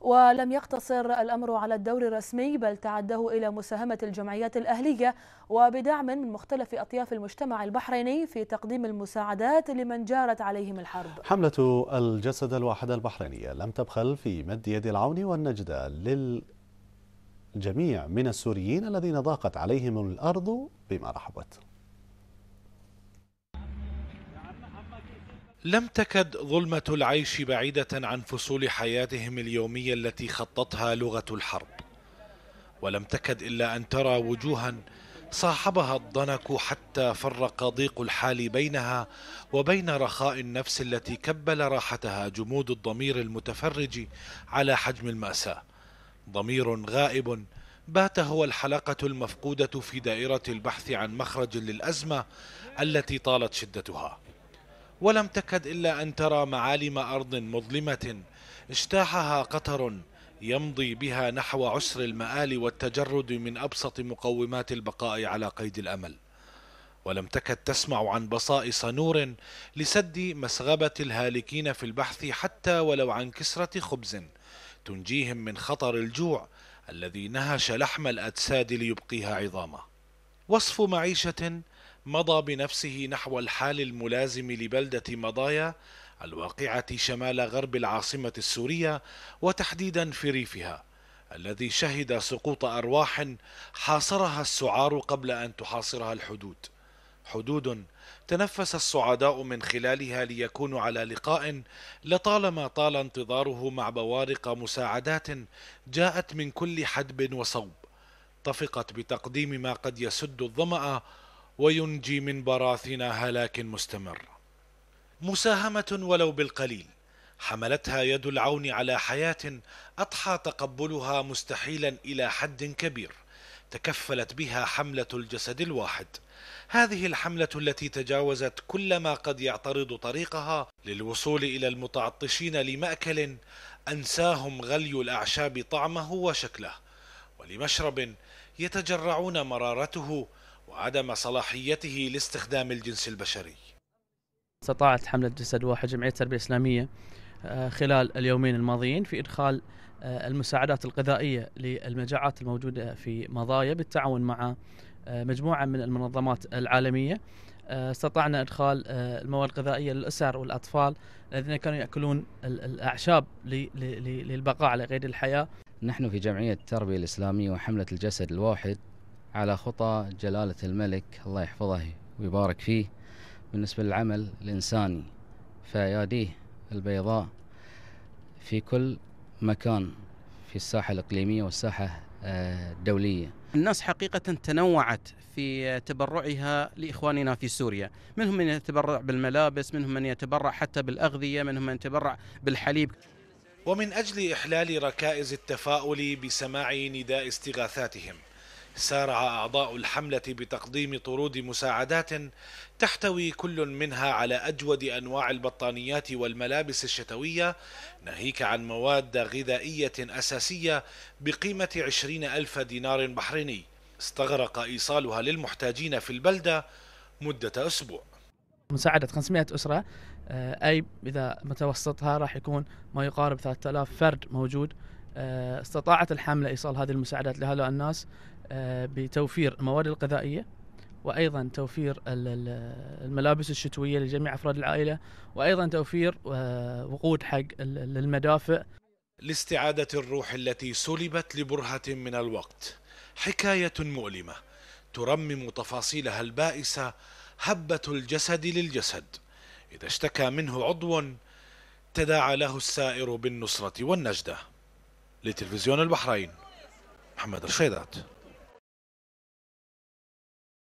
ولم يقتصر الأمر على الدور الرسمي بل تعده إلى مساهمة الجمعيات الأهلية وبدعم من مختلف أطياف المجتمع البحريني في تقديم المساعدات لمن جارت عليهم الحرب حملة الجسد الواحد البحرينية لم تبخل في مد يد العون والنجدة للجميع من السوريين الذين ضاقت عليهم الأرض بما رحبت لم تكد ظلمة العيش بعيدة عن فصول حياتهم اليومية التي خطتها لغة الحرب ولم تكد إلا أن ترى وجوها صاحبها الضنك حتى فرق ضيق الحال بينها وبين رخاء النفس التي كبل راحتها جمود الضمير المتفرج على حجم المأساة ضمير غائب بات هو الحلقة المفقودة في دائرة البحث عن مخرج للأزمة التي طالت شدتها ولم تكد إلا أن ترى معالم أرض مظلمة اجتاحها قطر يمضي بها نحو عسر المآل والتجرد من أبسط مقومات البقاء على قيد الأمل ولم تكد تسمع عن بصائص نور لسد مسغبة الهالكين في البحث حتى ولو عن كسرة خبز تنجيهم من خطر الجوع الذي نهش لحم الأجساد ليبقيها عظاما وصف معيشة مضى بنفسه نحو الحال الملازم لبلدة مضايا الواقعة شمال غرب العاصمة السورية وتحديدا في ريفها الذي شهد سقوط أرواح حاصرها السعار قبل أن تحاصرها الحدود حدود تنفس الصعداء من خلالها ليكونوا على لقاء لطالما طال انتظاره مع بوارق مساعدات جاءت من كل حدب وصوب طفقت بتقديم ما قد يسد الظمأ وينجي من براثن هلاك مستمر مساهمة ولو بالقليل حملتها يد العون على حياة أضحى تقبلها مستحيلا إلى حد كبير تكفلت بها حملة الجسد الواحد هذه الحملة التي تجاوزت كل ما قد يعترض طريقها للوصول إلى المتعطشين لمأكل أنساهم غلي الأعشاب طعمه وشكله ولمشرب يتجرعون مرارته وعدم صلاحيته لاستخدام الجنس البشري استطاعت حملة جسد واحد جمعية التربية الإسلامية آه، خلال اليومين الماضيين في إدخال آه، المساعدات الغذائية للمجاعات الموجودة في مضايا بالتعاون مع آه، مجموعة من المنظمات العالمية استطعنا إدخال المواد الغذائية للأسر والأطفال الذين كانوا يأكلون الأعشاب للبقاء على قيد الحياة نحن في جمعية التربية الإسلامية وحملة الجسد الواحد على خطى جلالة الملك الله يحفظه ويبارك فيه بالنسبة للعمل الإنساني فياديه البيضاء في كل مكان في الساحة الإقليمية والساحة آه، الدولية الناس حقيقة تنوعت في تبرعها لإخواننا في سوريا منهم من يتبرع بالملابس منهم من يتبرع حتى بالأغذية منهم من يتبرع بالحليب ومن أجل إحلال ركائز التفاؤل بسماع نداء استغاثاتهم سارع أعضاء الحملة بتقديم طرود مساعدات تحتوي كل منها على أجود أنواع البطانيات والملابس الشتوية ناهيك عن مواد غذائية أساسية بقيمة عشرين ألف دينار بحريني استغرق إيصالها للمحتاجين في البلدة مدة أسبوع مساعدة 500 أسرة آه، أي إذا متوسطها راح يكون ما يقارب 3000 فرد موجود آه، استطاعت الحملة إيصال هذه المساعدات لهؤلاء الناس آه، بتوفير المواد الغذائيه وايضا توفير الملابس الشتويه لجميع افراد العائله وايضا توفير آه، وقود حق المدافئ لاستعاده الروح التي سلبت لبرهه من الوقت حكايه مؤلمه ترمم تفاصيلها البائسه هبه الجسد للجسد اذا اشتكى منه عضو تداعى له السائر بالنصره والنجده لتلفزيون البحرين محمد رشيدات